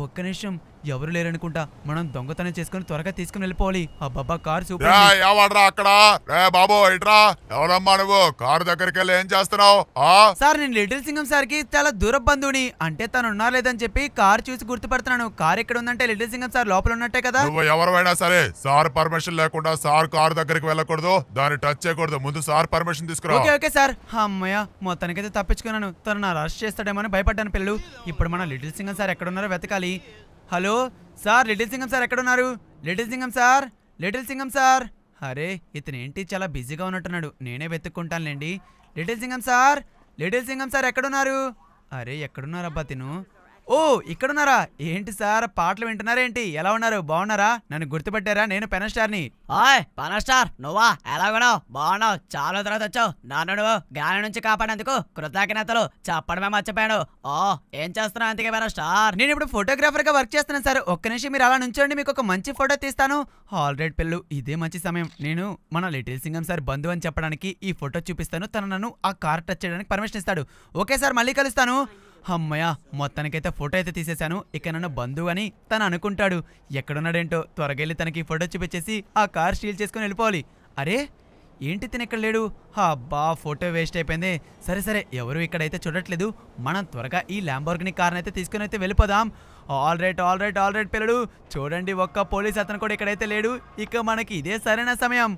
ఒక్క నిమిషం ఎవరు లేరనుకుంటా మనం దొంగతనం చేసుకుని త్వరగా తీసుకుని వెళ్ళిపోవాలి ఆ బాబా కార్ సూపర్ అక్కడ ఎవరమ్మా నువ్వు కారు దగ్గరికి వెళ్ళి ఏం చేస్తున్నావు సార్ నేను లిటిల్ సింగం సార్ కి చాలా దూర బంధువుని అంటే తను ఉన్నా లేదని చెప్పి కార్ చూసి గుర్తుపడుతున్నాను కార్ ఎక్కడ ఉందంటే లిటిల్ సింగం సార్ లోపల ఉన్నట్టే కదా నువ్వు ఎవరైనా సరే సార్ పర్మిషన్ లేకుండా సార్ కారు దగ్గరికి వెళ్ళకూడదు దాన్ని టచ్ చేయకూడదు ముందు సార్ పర్మిషన్ తీసుకురా ఓకే ఓకే సార్ అమ్మయ్య మొత్తానికైతే తప్పించుకున్నాను తను నా అరెస్ట్ చేస్తాడేమో అని భయపడ్డాను పిల్లలు ఇప్పుడు మన లిటిల్ సింగం సార్ ఎక్కడున్నారో వెతకాలి hello sir little Singham sir ఎక్కడున్నారు little Singham sir little Singham sir అరే ఇతను ఏంటి చాలా బిజీగా ఉన్నట్టున్నాడు నేనే వెతుక్కుంటానులేండి little Singham sir little Singham sir ఎక్కడున్నారు అరే ఎక్కడున్నారు అబ్బా తిను ఓ ఇక్కడున్నారా ఏంటి సార్ పాటలు వింటున్నారేంటి ఎలా ఉన్నారు బాగున్నారా నన్ను గుర్తుపెట్టారా నేను పెనస్టార్ని ఓయ్ స్టార్ నువ్వా ఎలా ఉన్నావు బాగున్నావు చాలా తర్వాత వచ్చావు నాన్న నువ్వు గాలి నుంచి కాపాడేందుకు కృతజ్ఞతలు చెప్పడమే మర్చిపోయాను ఓ ఏం చేస్తున్నావు అందుకే పెనస్టార్ నేను ఇప్పుడు ఫోటోగ్రాఫర్గా వర్క్ చేస్తున్నాను సార్ ఒక్క నిమిషం మీరు అలా నుంచోండి మీకు ఒక మంచి ఫోటో తీస్తాను ఆల్ రైట్ పిల్లు ఇదే మంచి సమయం నేను మన లిటిల్ సింగం సార్ బంధు అని చెప్పడానికి ఈ ఫోటో చూపిస్తాను తను నన్ను ఆ కార్ టచ్ చేయడానికి పర్మిషన్ ఇస్తాడు ఓకే సార్ మళ్ళీ కలుస్తాను అమ్మయ్య మొత్తానికైతే ఫోటో అయితే తీసేశాను ఇకనన్న బంధువు అని తను అనుకుంటాడు ఎక్కడున్నాడేంటో త్వరగెళ్ళి తనకి ఫోటో చూపించేసి ఆ కార్ స్టీల్ చేసుకుని వెళ్ళిపోవాలి అరే ఏంటి తినక్కడ లేడు లేడు అబ్బా ఫోటో వేస్ట్ అయిపోయింది సరే సరే ఎవరు ఇక్కడైతే చూడట్లేదు మనం త్వరగా ఈ ల్యాంబోర్గ్ని కార్ని అయితే తీసుకుని అయితే వెళ్ళిపోదాం all right all right all right పిల్లడు చూడండి ఒక్క పోలీస్ అతను కూడా ఇక్కడైతే లేడు ఇక మనకి ఇదే సరైన సమయం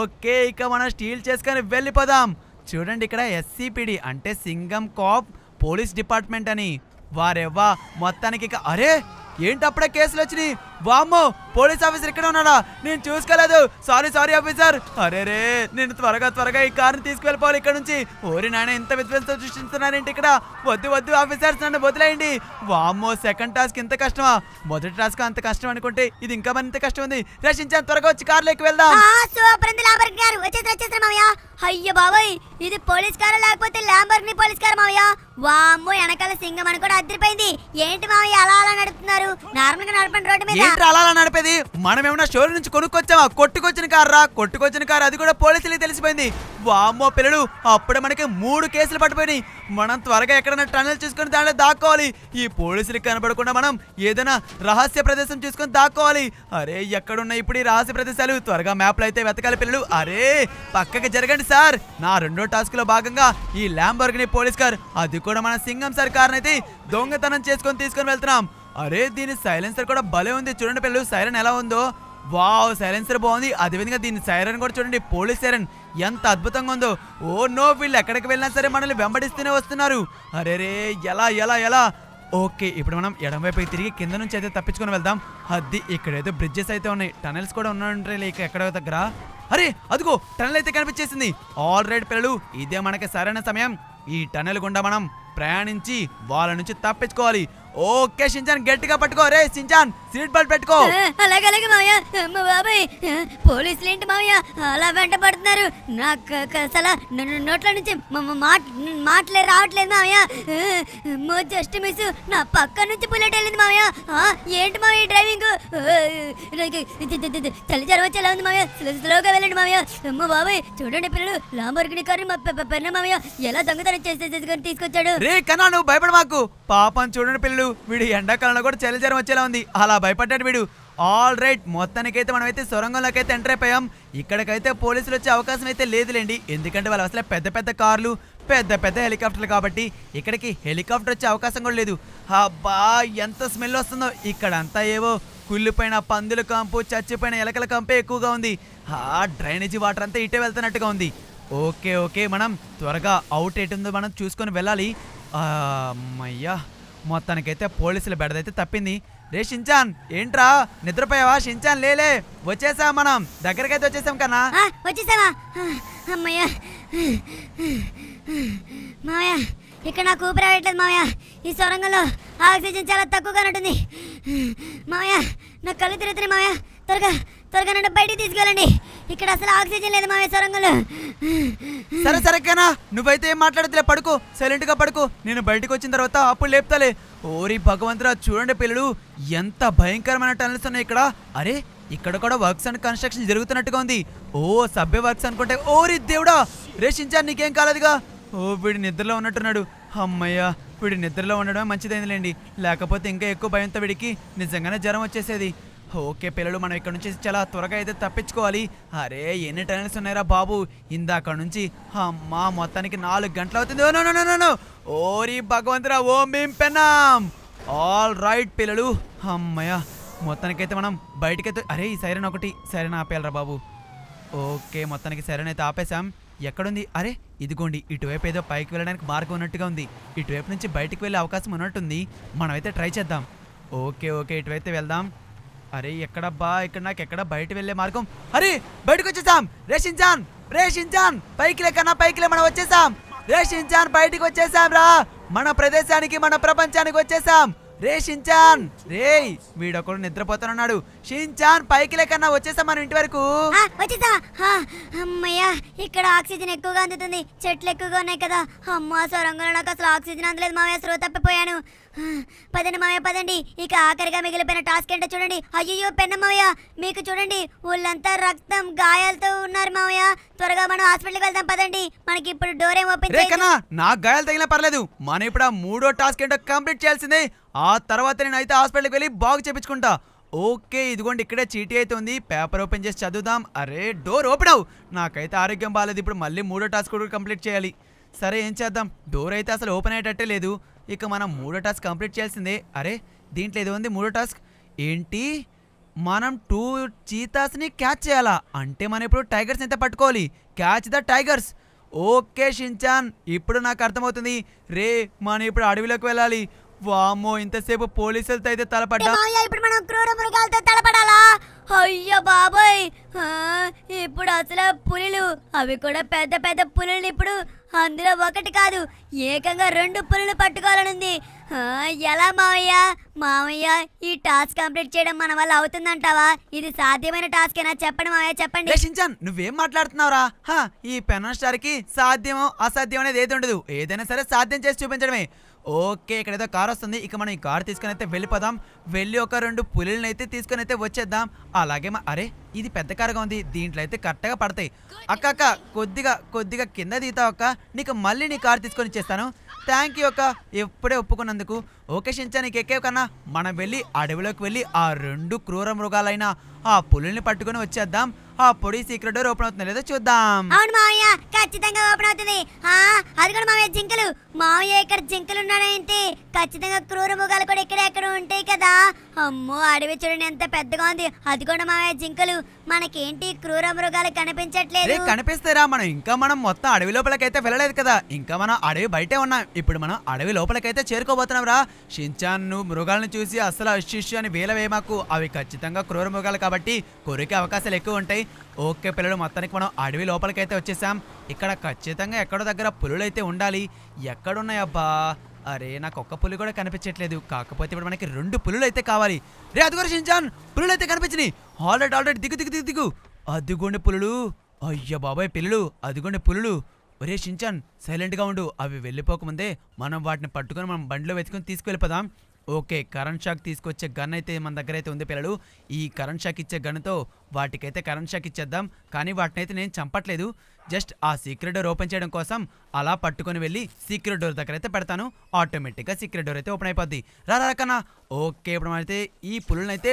ఓకే ఇక మనం స్టీల్ చేసుకొని వెళ్ళిపోదాం చూడండి ఇక్కడ ఎస్సీపీడి అంటే సింగం కాప్ పోలీస్ డిపార్ట్మెంట్ అని వారెవ్వా మొత్తానికి ఇక అరే ఏంటప్పుడే కేసులు వచ్చినాయి వామ్మో పోలీస్ ఆఫీసర్ ఇక్కడ ఉన్నాడా నేను చూసుకోలేదు సారీ సారీ ఆఫీసర్ అరే రే నేను త్వరగా త్వరగా ఈ కార్ని తీసుకువెళ్ళిపోవాలి ఇక్కడ నుంచి ఓరి నాయన ఇంత విధ్వంసం ఏంటి ఇక్కడ వద్దు వద్దు ఆఫీసర్స్ నన్ను వదిలేయండి వామ్మో సెకండ్ టాస్క్ ఇంత కష్టమా మొదటి టాస్క్ అంత కష్టం అనుకుంటే ఇది ఇంకా మరింత కష్టం ఉంది రక్షించాను త్వరగా వచ్చి లోకి వెళ్దాం అయ్యో బాబోయ్ ఇది పోలీస్ కారు లేకపోతే ల్యాంబర్ని పోలీస్ కారు మామయ్య వామ్మో వెనకాల సింగం అని కూడా అద్దరిపోయింది ఏంటి మామయ్య అలా అలా నడుపుతున్నారు నార్మల్ గా నడపండి రోడ్డు మీద ఏంటి అలా అలా నడిపేది మనం ఏమైనా షోర్ నుంచి కొనుక్కొచ్చామా కొట్టుకొచ్చిన కారు రా కొట్టుకొచ్చిన కారు అది కూడా పోలీసులకి తెలిసిపోయింది వామ్మో పిల్లలు అప్పుడే మనకి మూడు కేసులు పడిపోయినాయి మనం త్వరగా ఎక్కడైనా టన్నెల్ చూసుకొని దాంట్లో దాక్కోవాలి ఈ పోలీసులకు కనబడకుండా మనం ఏదైనా రహస్య ప్రదేశం చూసుకొని దాక్కోవాలి అరే ఎక్కడున్నాయి ఇప్పుడు ఈ రహస్య ప్రదేశాలు త్వరగా మ్యాప్లు అయితే వెతకాలి పిల్లలు అరే పక్కకి జరగండి సార్ నా రెండో టాస్క్ లో భాగంగా ఈ ల్యాంబర్గిని పోలీస్ కార్ అది కూడా మన సింగం సార్ కార్ అయితే దొంగతనం చేసుకొని తీసుకొని వెళ్తున్నాం అరే దీని సైలెన్సర్ కూడా భలే ఉంది చూడండి పిల్లలు సైరన్ ఎలా ఉందో వావ్ సైలెన్సర్ బాగుంది అదేవిధంగా దీని సైరన్ కూడా చూడండి పోలీస్ సైరన్ ఎంత అద్భుతంగా ఉందో ఓ నో వీళ్ళు ఎక్కడికి వెళ్ళినా సరే మనల్ని వెంబడిస్తూనే వస్తున్నారు అరే రే ఎలా ఎలా ఎలా ఓకే ఇప్పుడు మనం వైపు తిరిగి కింద నుంచి అయితే తప్పించుకొని వెళ్దాం అది ఇక్కడైతే బ్రిడ్జెస్ అయితే ఉన్నాయి టనల్స్ కూడా ఉన్నాయి లేక ఎక్కడ దగ్గర అరే అదిగో టనల్ అయితే కనిపించేసింది ఆల్ రైట్ పిల్లలు ఇదే మనకి సరైన సమయం ఈ టన్నెల్ గుండా మనం ప్రయాణించి వాళ్ళ నుంచి తప్పించుకోవాలి ఓకే సింజాన్ గట్టిగా పట్టుకో రే సింజాన్ సీట్ బెల్ట్ పెట్టుకో అలాగే అలాగే మావయ్య బాబాయ్ పోలీసులు ఏంటి మావయ్య అలా వెంట పడుతున్నారు నాకు అసలు నోట్ల నుంచి మాటలే రావట్లేదు మావయ్య మో జస్ట్ మిస్ నా పక్క నుంచి బుల్లెట్ వెళ్ళింది మావయ్య ఏంటి మావయ్య డ్రైవింగ్ చలి జ్వరం వచ్చేలా ఉంది మావయ్య స్లోగా వెళ్ళండి మావయ్య అమ్మ బాబాయ్ చూడండి పిల్లలు లాంబర్గిని కారు మా పెన్న మావయ్య ఎలా దొంగతనం చేసేసి తీసుకొచ్చాడు రే కన్నా నువ్వు భయపడ మాకు పాపం చూడండి పిల్లలు అసలు వీడు ఎండాకాలంలో కూడా చలి వచ్చేలా ఉంది అలా భయపడ్డాడు వీడు ఆల్ రైట్ మొత్తానికైతే మనమైతే సొరంగంలోకి అయితే ఎంటర్ అయిపోయాం ఇక్కడికైతే పోలీసులు వచ్చే అవకాశం అయితే లేదులేండి ఎందుకంటే వాళ్ళ అసలు పెద్ద పెద్ద కార్లు పెద్ద పెద్ద హెలికాప్టర్లు కాబట్టి ఇక్కడికి హెలికాప్టర్ వచ్చే అవకాశం కూడా లేదు హాబా ఎంత స్మెల్ వస్తుందో ఇక్కడంతా ఏవో కుళ్ళిపోయిన పందుల కంపు చచ్చిపోయిన ఎలకల కంపే ఎక్కువగా ఉంది ఆ డ్రైనేజీ వాటర్ అంతా ఇటే వెళ్తున్నట్టుగా ఉంది ఓకే ఓకే మనం త్వరగా అవుట్ ఎటుందో మనం చూసుకొని వెళ్ళాలి అమ్మయ్యా మొత్తానికైతే పోలీసుల బెడదైతే తప్పింది రే షించాన్ ఏంట్రా నిద్రపోయావా షించాన్ లేలే వచ్చేసా మనం దగ్గరకైతే వచ్చేసాం కన్నా వచ్చేసావా అమ్మయ్యా మామయ్య ఇక్కడ నాకు ఊపిరి ఆడట్లేదు మామయ్య ఈ సొరంగంలో ఆక్సిజన్ చాలా తక్కువగా ఉంటుంది మామయ్య నాకు కళ్ళు తిరుగుతున్నాయి మామయ్య త్వరగా త్వరగా నన్ను బయటికి తీసుకెళ్ళండి ఇక్కడ అసలు ఆక్సిజన్ లేదు మా సొరంగంలో సరే సరే నువ్వైతే ఏం మాట్లాడతలే పడుకో సైలెంట్ గా పడుకో నేను బయటకు వచ్చిన తర్వాత అప్పుడు లేపుతాలే ఓరి భగవంతురా చూడండి పిల్లలు ఎంత భయంకరమైన టనల్స్ ఉన్నాయి ఇక్కడ అరే ఇక్కడ కూడా వర్క్స్ అండ్ కన్స్ట్రక్షన్ జరుగుతున్నట్టుగా ఉంది ఓ సభ్య వర్క్స్ అనుకుంటే ఓరి దేవుడా రేషించా నీకేం కాలేదుగా ఓ వీడి నిద్రలో ఉన్నట్టున్నాడు అమ్మయ్యా వీడి నిద్రలో ఉండడమే మంచిదైందిలేండి లేకపోతే ఇంకా ఎక్కువ భయంతో వీడికి నిజంగానే జ్వరం వచ్చేసేది ఓకే పిల్లలు మనం ఇక్కడ నుంచి చాలా త్వరగా అయితే తప్పించుకోవాలి అరే ఎన్ని టైల్స్ ఉన్నాయిరా బాబు ఇందాక నుంచి అమ్మా మొత్తానికి నాలుగు గంటలు అవుతుంది ఓరి భగవంతురా ఓం మేం పెన్నాం ఆల్ రైట్ పిల్లలు అమ్మయ్య మొత్తానికైతే మనం బయటకైతే అరే ఈ సైరన్ ఒకటి సైరన్ ఆపేయాలరా బాబు ఓకే మొత్తానికి సైరన్ అయితే ఆపేశాం ఎక్కడుంది అరే ఇదిగోండి ఇటువైపు ఏదో పైకి వెళ్ళడానికి మార్గం ఉన్నట్టుగా ఉంది ఇటువైపు నుంచి బయటకు వెళ్ళే అవకాశం ఉన్నట్టుంది మనమైతే ట్రై చేద్దాం ఓకే ఓకే ఇటువైతే వెళ్దాం అరే ఎక్కడబ్బా ఇక్కడ నాకు ఎక్కడ బయట వెళ్ళే మార్గం అరే బయటకు వచ్చేసాం రేషించాన్ రేషించాన్ పైకిలే కన్నా పైకిలే మనం వచ్చేసాం రేషించాన్ బయటికి వచ్చేసాం రా మన ప్రదేశానికి మన ప్రపంచానికి వచ్చేసాం రే షించాన్ రే వీడొకడు నిద్రపోతానన్నాడు షించాన్ పైకి లేకన్నా వచ్చేసా మన ఇంటి వరకు వచ్చేసా అమ్మయ్యా ఇక్కడ ఆక్సిజన్ ఎక్కువగా అందుతుంది చెట్లు ఎక్కువగా ఉన్నాయి కదా అమ్మా సొరంగంలో నాకు అసలు ఆక్సిజన్ అందలేదు మామయ్య స్రో తప్పిపోయాను పదండి మామయ్య పదండి ఇక ఆఖరిగా మిగిలిపోయిన టాస్క్ ఏంటో చూడండి అయ్యో పెన్న మామయ్య మీకు చూడండి వాళ్ళంతా రక్తం గాయాలతో ఉన్నారు మామయ్య త్వరగా మనం హాస్పిటల్కి వెళ్దాం పదండి మనకి ఇప్పుడు డోర్ ఏం ఓపెన్ నాకు గాయాలు తగిలినా పర్లేదు మనం ఇప్పుడు ఆ మూడో టాస్క్ ఏంటో కంప్లీట్ చేయాల్సిందే ఆ తర్వాత నేను అయితే హాస్పిటల్కి వెళ్ళి బాగు చేపించుకుంటా ఓకే ఇదిగోండి ఇక్కడే చీటీ అయితే ఉంది పేపర్ ఓపెన్ చేసి చదువుదాం అరే డోర్ ఓపెన్ అవు నాకైతే ఆరోగ్యం బాగాలేదు ఇప్పుడు మళ్ళీ మూడో టాస్క్ కూడా కంప్లీట్ చేయాలి సరే ఏం చేద్దాం డోర్ అయితే అసలు ఓపెన్ అయ్యేటట్టే లేదు ఇక మనం మూడో టాస్క్ కంప్లీట్ చేయాల్సిందే అరే దీంట్లో ఏదో ఉంది మూడో టాస్క్ ఏంటి మనం టూ చీతాస్ని క్యాచ్ చేయాలా అంటే మనం ఇప్పుడు టైగర్స్ అయితే పట్టుకోవాలి catch the tigers okay Shinchan ఇప్పుడు నాకు అర్థమవుతుంది రే మనం ఇప్పుడు అడవిలోకి వెళ్ళాలి వామో ఇంతసేపు పోలీసులతో అయితే తలపడ్డా ఇప్పుడు మనం తలపడాలా అయ్యో బాబోయ్ ఇప్పుడు అసలు పులిలు అవి కూడా పెద్ద పెద్ద పులిలు ఇప్పుడు అందులో ఒకటి కాదు ఏకంగా రెండు పులులు పట్టుకోవాలనుంది ఎలా మావయ్య మావయ్య ఈ టాస్క్ కంప్లీట్ చేయడం మన వల్ల అవుతుందంటావా ఇది సాధ్యమైన టాస్క్ అయినా చెప్పండి మావయ్య చెప్పండి నువ్వేం మాట్లాడుతున్నావురా ఈ పెనాన్ స్టార్ కి సాధ్యమో అసాధ్యం అనేది ఏది ఉండదు ఏదైనా సరే సాధ్యం చేసి చూపించడమే ఓకే ఇక్కడైతే కార్ వస్తుంది ఇక మనం ఈ కార్ తీసుకుని అయితే వెళ్ళిపోదాం వెళ్ళి ఒక రెండు పులిలను అయితే తీసుకుని అయితే వచ్చేద్దాం అలాగే అరే ఇది పెద్ద కారుగా ఉంది దీంట్లో అయితే కరెక్ట్గా పడతాయి అక్క అక్క కొద్దిగా కొద్దిగా కింద దిగుతావు అక్క నీకు మళ్ళీ నీ కార్ తీసుకొని ఇచ్చేస్తాను థ్యాంక్ యూ అక్క ఎప్పుడే ఒప్పుకున్నందుకు ఓకే షించా నీకు ఎక్కేవు కన్నా మనం వెళ్ళి అడవిలోకి వెళ్ళి ఆ రెండు క్రూర మృగాలైన ఆ పులుల్ని పట్టుకుని వచ్చేద్దాం అప్పుడు ఈ సీక్రెట్ డోర్ ఓపెన్ అవుతుంది లేదో చూద్దాం అవును మావయ్య ఖచ్చితంగా ఓపెన్ అవుతుంది ఆ అది కూడా మావయ్య జింకలు మావయ్య ఇక్కడ జింకలు ఏంటి ఖచ్చితంగా క్రూర మృగాలు కూడా ఇక్కడ ఎక్కడ ఉంటాయి కదా అమ్మో అడవి చూడండి ఎంత పెద్దగా ఉంది అది కూడా మావయ్య జింకలు మనకేంటి క్రూర మృగాలు కనిపించట్లేదు కనిపిస్తారా మనం ఇంకా మనం మొత్తం అడవి లోపలకైతే వెళ్ళలేదు కదా ఇంకా మనం అడవి బయటే ఉన్నాం ఇప్పుడు మనం అడవి లోపలకైతే చేరుకోబోతున్నాం రా షించాన్ను మృగాలను చూసి అసలు అశిష్యాన్ని అని అవి ఖచ్చితంగా క్రూర మృగాలు కాబట్టి కాబట్టి కొరికే అవకాశాలు ఎక్కువ ఉంటాయి ఓకే పిల్లలు మొత్తానికి మనం అడవి లోపలికైతే వచ్చేసాం ఇక్కడ ఖచ్చితంగా ఎక్కడో దగ్గర పులులు అయితే ఉండాలి ఎక్కడున్నాయబ్బా అరే నాకు ఒక్క పులి కూడా కనిపించట్లేదు కాకపోతే ఇప్పుడు మనకి రెండు పులులు అయితే కావాలి రే అదిగో షించాన్ పులులు అయితే కనిపించినాయి ఆల్రెడీ ఆల్రెడీ దిగు దిగు దిగు దిగు అదిగోండి పులులు అయ్యో బాబాయ్ పిల్లలు అదిగోండి పులులు ఒరే షించాన్ సైలెంట్గా ఉండు అవి వెళ్ళిపోకముందే మనం వాటిని పట్టుకొని మనం బండిలో వెతుకుని తీసుకువెళ్ళిపోదాం ఓకే కరెంట్ షాక్ తీసుకొచ్చే గన్ అయితే మన దగ్గర అయితే ఉంది పిల్లలు ఈ కరెంట్ షాక్ ఇచ్చే గన్తో వాటికైతే కరెంట్ షాక్ ఇచ్చేద్దాం కానీ వాటినైతే నేను చంపట్లేదు జస్ట్ ఆ సీక్రెట్ డోర్ ఓపెన్ చేయడం కోసం అలా పట్టుకొని వెళ్ళి సీక్రెట్ డోర్ దగ్గర అయితే పెడతాను ఆటోమేటిక్గా సీక్రెట్ డోర్ అయితే ఓపెన్ అయిపోద్ది రా కన్నా ఓకే ఇప్పుడు అయితే ఈ పులులనైతే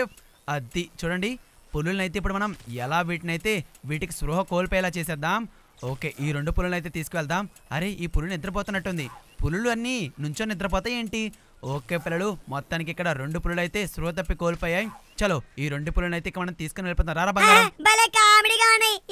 అది చూడండి పులులనైతే ఇప్పుడు మనం ఎలా వీటిని అయితే వీటికి స్పృహ కోల్పోయేలా చేసేద్దాం ఓకే ఈ రెండు పులులను అయితే తీసుకువెళ్దాం అరే ఈ పులు నిద్రపోతున్నట్టుంది పులులు అన్నీ నుంచో నిద్రపోతాయి ఏంటి ఓకే పిల్లలు మొత్తానికి ఇక్కడ రెండు పుల్లలు అయితే స్రోతప్పి కోల్పోయాయి చలో ఈ రెండు పులులను అయితే ఇక మనం తీసుకుని వెళ్ళిపోతాం రారా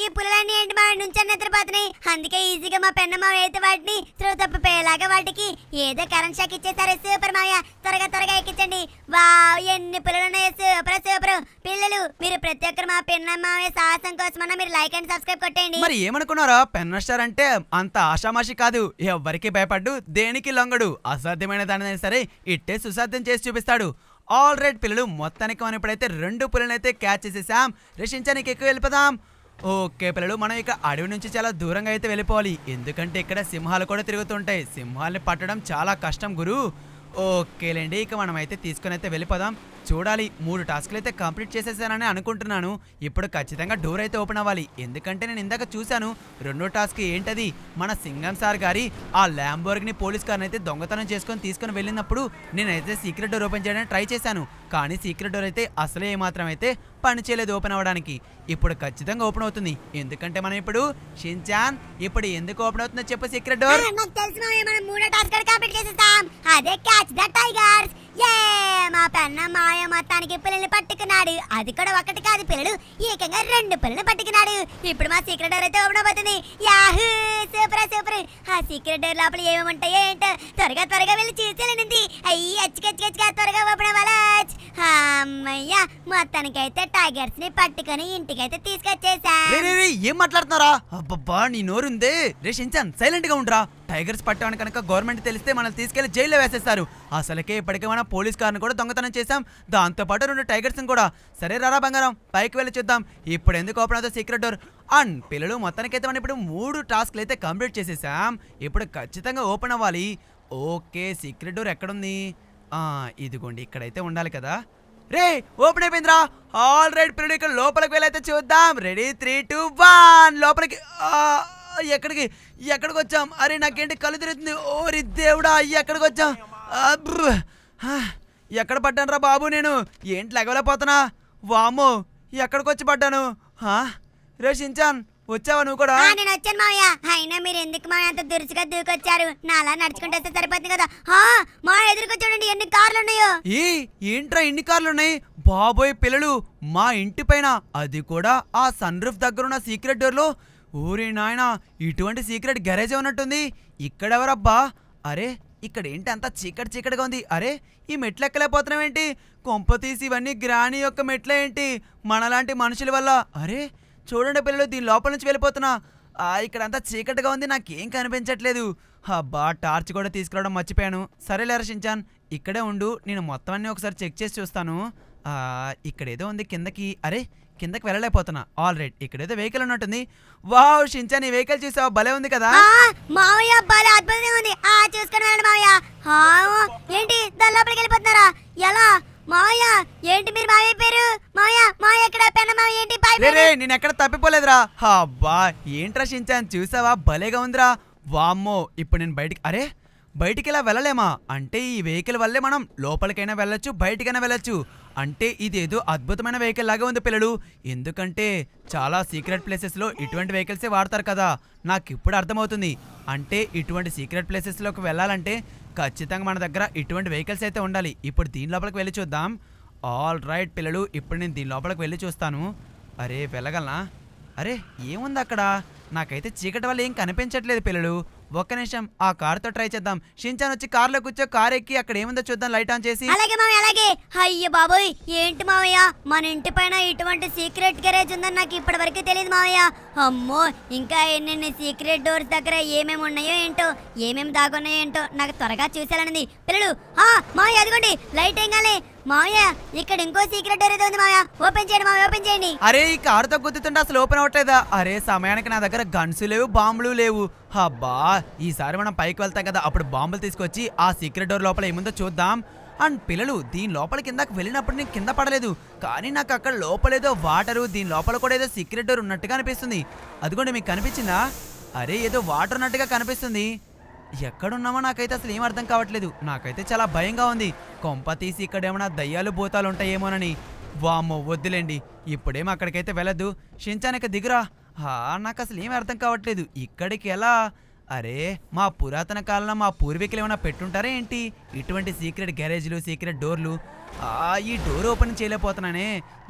ఈ పుల్లలన్నీ ఏంటి మా నుంచి నిద్రపోతున్నాయి అందుకే ఈజీగా మా పెన్నమ్మ అయితే వాటిని త్రో తప్పిపోయేలాగా వాటికి ఏదో కరెంట్ షాక్ ఇచ్చేసారు సూపర్ మాయ త్వరగా త్వరగా ఎక్కించండి వావ్ ఎన్ని పుల్లలు ఉన్నాయో సూపర్ సూపర్ పిల్లలు మీరు ప్రతి ఒక్కరు మా పెన్నమ్మ సాహసం కోసం మీరు లైక్ అండ్ సబ్స్క్రైబ్ కొట్టేయండి మరి ఏమనుకున్నారా పెన్న స్టార్ అంటే అంత ఆషామాషి కాదు ఎవరికి భయపడ్డు దేనికి లొంగడు అసాధ్యమైన దానిదైనా సరే ఇట్టే సుసాధ్యం చేసి చూపిస్తాడు ఆల్ రెడ్ పిల్లలు మొత్తానికి మనం ఇప్పుడైతే రెండు పుల్లనైతే క్యాచ్ చేసేసాం రక్షించడానికి ఎక్కువ వెళ్ళిపోదాం ఓకే పిల్లలు మనం ఇక అడవి నుంచి చాలా దూరంగా అయితే వెళ్ళిపోవాలి ఎందుకంటే ఇక్కడ సింహాలు కూడా తిరుగుతుంటాయి సింహాలని పట్టడం చాలా కష్టం గురు ఓకేలేండి ఇక మనం అయితే తీసుకొని అయితే వెళ్ళిపోదాం చూడాలి మూడు టాస్క్లు అయితే కంప్లీట్ చేసేసానని అనుకుంటున్నాను ఇప్పుడు ఖచ్చితంగా డోర్ అయితే ఓపెన్ అవ్వాలి ఎందుకంటే నేను ఇందాక చూశాను రెండో టాస్క్ ఏంటది మన సింగం సార్ గారి ఆ ల్యాంబోర్గ్ని పోలీస్ కార్ని అయితే దొంగతనం చేసుకొని తీసుకొని వెళ్ళినప్పుడు నేనైతే సీక్రెట్ డోర్ ఓపెన్ చేయడానికి ట్రై చేశాను కానీ సీక్రెట్ డోర్ అయితే అసలే ఏమాత్రం అయితే పని చేయలేదు ఓపెన్ అవ్వడానికి ఇప్పుడు ఖచ్చితంగా ఓపెన్ అవుతుంది ఎందుకంటే మనం ఇప్పుడు షిన్చాన్ ఇప్పుడు ఎందుకు ఓపెన్ అవుతుందో చెప్పు సీక్రెట్ డోర్ ఏ మా పెన్న మాయ మొత్తానికి పిల్లల్ని పట్టుకున్నాడు అది కూడా ఒకటి కాదు పిల్లలు ఏకంగా రెండు పిల్లల్ని పట్టుకున్నాడు ఇప్పుడు మా సీక్రెట్ డోర్ అయితే ఓపెన్ అవుతుంది యాహూ సూపర్ సూపర్ ఆ సీక్రెట్ డోర్ లోపల ఏమేమి ఉంటాయో ఏంటో త్వరగా త్వరగా వెళ్ళి చూసేలేనండి అయ్యి అచ్చికచ్చికచ్చిగా త్వరగా ఓపెన్ అవ్వాలా అమ్మయ్యా మొత్తానికైతే టైగర్స్ ని పట్టుకొని ఇంటికైతే తీసుకొచ్చేసా ఏం మాట్లాడుతున్నారా అబ్బబ్బా నీ నోరుంది రే షించాన్ సైలెంట్ గా ఉండరా టైగర్స్ పట్టామని కనుక గవర్నమెంట్ తెలిస్తే మనల్ని తీసుకెళ్లి జైల్లో వేసేస్తారు అసలుకే ఇప్పటికే మనం పోలీస్ కార్ను కూడా దొంగతనం చేశాం దాంతోపాటు రెండు టైగర్స్ని కూడా సరే రారా బంగారం పైకి వెళ్ళి చూద్దాం ఇప్పుడు ఎందుకు ఓపెన్ అవుతుంది సీక్రెట్ డోర్ అండ్ పిల్లలు మొత్తానికైతే మనం ఇప్పుడు మూడు టాస్క్లు అయితే కంప్లీట్ చేసేసాం ఇప్పుడు ఖచ్చితంగా ఓపెన్ అవ్వాలి ఓకే సీక్రెట్ డోర్ ఎక్కడుంది ఇదిగోండి ఇక్కడైతే ఉండాలి కదా రే ఓపెన్ అయిపోయిందిరా ఆల్ రైట్ పిల్లడు ఇక్కడ లోపలికి వెళ్ళైతే చూద్దాం రెడీ త్రీ టూ వన్ లోపలికి ఎక్కడికి ఎక్కడికి వచ్చాం అరే నాకేంటి కళ్ళు తిరుగుతుంది ఓరి దేవుడా అయ్యి ఎక్కడికి వచ్చాం ఎక్కడ పడ్డాను రా బాబు నేను ఏంటి లెగలేకపోతున్నా వామో ఎక్కడికి వచ్చి పడ్డాను రే షించాన్ వచ్చావా నువ్వు కూడా నేను వచ్చాను మావయ్య అయినా మీరు ఎందుకు మా అంత దురుసుగా దూకొచ్చారు అలా నడుచుకుంటే వస్తే సరిపోతుంది కదా మా ఎదురుకు చూడండి ఎన్ని కార్లు ఉన్నాయో ఈ ఏంట్రా ఎన్ని కార్లు ఉన్నాయి బాబోయ్ పిల్లలు మా ఇంటి పైన అది కూడా ఆ సన్ రూఫ్ దగ్గర ఉన్న సీక్రెట్ డోర్లో ఊరే నాయన ఇటువంటి సీక్రెట్ గ్యారేజ్ ఉన్నట్టుంది ఇక్కడెవరబ్బా అరే ఇక్కడ ఏంటి అంత చీకటి చీకటిగా ఉంది అరే ఈ మెట్లు ఎక్కలేకపోతున్నామేంటి కొంప తీసి ఇవన్నీ గ్రాని యొక్క మెట్ల ఏంటి మనలాంటి మనుషుల వల్ల అరే చూడండి పిల్లలు దీని లోపల నుంచి వెళ్ళిపోతున్నా ఇక్కడ అంతా చీకటిగా ఉంది నాకేం కనిపించట్లేదు అబ్బా టార్చ్ కూడా తీసుకురావడం మర్చిపోయాను సరే రషించాన్ ఇక్కడే ఉండు నేను మొత్తం అన్నీ ఒకసారి చెక్ చేసి చూస్తాను ఇక్కడేదో ఉంది కిందకి అరే కిందకి వెళ్ళలేకపోతున్నా ఆల్ రైట్ ఇక్కడైతే వెహికల్ ఉన్నట్టుంది వావ్ షించా నీ వెహికల్ చూసావా భలే ఉంది కదా మావయ్య భలే అద్భుతంగా ఉంది ఆ చూసుకొని వెళ్ళండి మావయ్య ఏంటి దాని లోపలికి వెళ్ళిపోతున్నారా ఎలా మావయ్య ఏంటి మీరు మావయ్య పేరు మావయ్య మావయ్య ఎక్కడ పెన్న మావయ్య ఏంటి రే నేను ఎక్కడ తప్పిపోలేదురా అబ్బా ఏంట్రా షించా చూసావా భలేగా ఉందిరా వామ్మో ఇప్పుడు నేను బయటికి అరే బయటికి ఇలా వెళ్ళలేమా అంటే ఈ వెహికల్ వల్లే మనం లోపలికైనా వెళ్ళొచ్చు బయటికైనా వెళ్ళొచ్చు అంటే ఇదేదో అద్భుతమైన వెహికల్ లాగా ఉంది పిల్లలు ఎందుకంటే చాలా సీక్రెట్ ప్లేసెస్లో ఇటువంటి వెహికల్సే వాడతారు కదా నాకు ఇప్పుడు అర్థమవుతుంది అంటే ఇటువంటి సీక్రెట్ ప్లేసెస్లోకి వెళ్ళాలంటే ఖచ్చితంగా మన దగ్గర ఇటువంటి వెహికల్స్ అయితే ఉండాలి ఇప్పుడు దీని లోపలికి వెళ్ళి చూద్దాం ఆల్ రైట్ పిల్లలు ఇప్పుడు నేను దీని లోపలికి వెళ్ళి చూస్తాను అరే వెళ్ళగలనా అరే ఏముంది అక్కడ నాకైతే చీకటి వల్ల ఏం కనిపించట్లేదు పిల్లలు ఒక్క నిమిషం ఆ కార్ తో ట్రై చేద్దాం షించాన్ వచ్చి కార్ లో కూర్చో కార్ ఎక్కి అక్కడ ఏముందో చూద్దాం లైట్ ఆన్ చేసి అలాగే మామయ్య అలాగే అయ్యో బాబోయ్ ఏంటి మామయ్య మన ఇంటి పైన ఇటువంటి సీక్రెట్ గ్యారేజ్ ఉందని నాకు ఇప్పటి వరకు తెలియదు మామయ్య అమ్మో ఇంకా ఎన్నెన్ని సీక్రెట్ డోర్స్ దగ్గర ఏమేమి ఉన్నాయో ఏంటో ఏమేమి దాగున్నాయో ఏంటో నాకు త్వరగా చూసేయాలన్నది పిల్లలు మామయ్య అదిగోండి లైట్ ఏం కాలే మామయ్య ఇక్కడ ఇంకో సీక్రెట్ ఏదో ఉంది ఓపెన్ చేయండి ఓపెన్ చేయండి అరే ఈ కారుతో గుద్దుతుంటే అసలు ఓపెన్ అవ్వట్లేదా అరే సమయానికి నా దగ్గర గన్స్ లేవు బాంబులు లేవు అబ్బా ఈసారి మనం పైకి వెళ్తాం కదా అప్పుడు బాంబులు తీసుకొచ్చి ఆ సీక్రెట్ డోర్ లోపల ఏముందో చూద్దాం అండ్ పిల్లలు దీని లోపల కిందకు వెళ్ళినప్పుడు నేను కింద పడలేదు కానీ నాకు అక్కడ లోపలేదో వాటరు దీని లోపల కూడా ఏదో సీక్రెట్ డోర్ ఉన్నట్టుగా అనిపిస్తుంది అదిగోండి మీకు కనిపించిందా అరే ఏదో వాటర్ ఉన్నట్టుగా కనిపిస్తుంది ఎక్కడున్నామో నాకైతే అసలు ఏం అర్థం కావట్లేదు నాకైతే చాలా భయంగా ఉంది కొంప తీసి ఇక్కడేమైనా దయ్యాలు భూతాలు ఉంటాయేమోనని వామ్మో వద్దులేండి ఇప్పుడేం అక్కడికైతే వెళ్ళద్దు షించానిక దిగురా నాకు అసలు ఏం అర్థం కావట్లేదు ఇక్కడికి ఎలా అరే మా పురాతన కాలంలో మా పూర్వీకులు ఏమైనా పెట్టుంటారా ఏంటి ఇటువంటి సీక్రెట్ గ్యారేజ్లు సీక్రెట్ డోర్లు ఈ డోర్ ఓపెన్ చేయలేకపోతున్నానే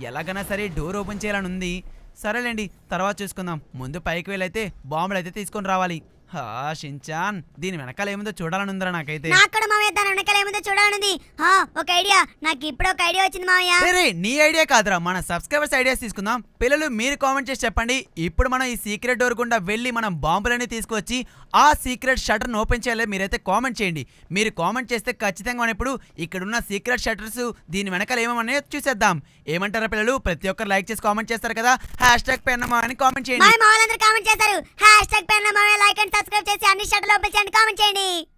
ఎలాగైనా సరే డోర్ ఓపెన్ చేయాలని ఉంది సరేలేండి తర్వాత చూసుకుందాం ముందు పైకి వెళ్ళైతే బాంబులు అయితే తీసుకొని రావాలి హా షించాన్ దీని వెనకాల ఏముందో చూడాలనుందిరా నాకైతే అక్కడ మామయ్య దాని వెనకాల ఏముందో చూడాలనుంది హా ఒక ఐడియా నాకు ఇప్పుడు ఒక ఐడియా వచ్చింది మామయ్య సరే నీ ఐడియా కాదురా మన సబ్స్క్రైబర్స్ ఐడియాస్ తీసుకుందాం పిల్లలు మీరు కామెంట్ చేసి చెప్పండి ఇప్పుడు మనం ఈ సీక్రెట్ డోర్ గుండా వెళ్ళి మనం బాంబులన్నీ తీసుకొచ్చి ఆ సీక్రెట్ షటర్ను ఓపెన్ చేయాలి మీరైతే కామెంట్ చేయండి మీరు కామెంట్ చేస్తే ఖచ్చితంగా మనం ఇప్పుడు ఇక్కడున్న సీక్రెట్ షటర్స్ దీని వెనకాల ఏమన్నాయో చూసేద్దాం ఏమంటారా పిల్లలు ప్రతి ఒక్కరు లైక్ చేసి కామెంట్ చేస్తారు కదా హ్యాష్ ట్యాగ్ పెన్నమా అని కామెంట్ చేయండి కామెంట్ చేస్తారు హ్యాష్ ట్యాగ్ పెన్నమా లైక్ అండ్ సబ్స్క్రైబ్ చేసి అన్ని షట్లు ఓపెన్ చేయండి కామెంట్ చేయండి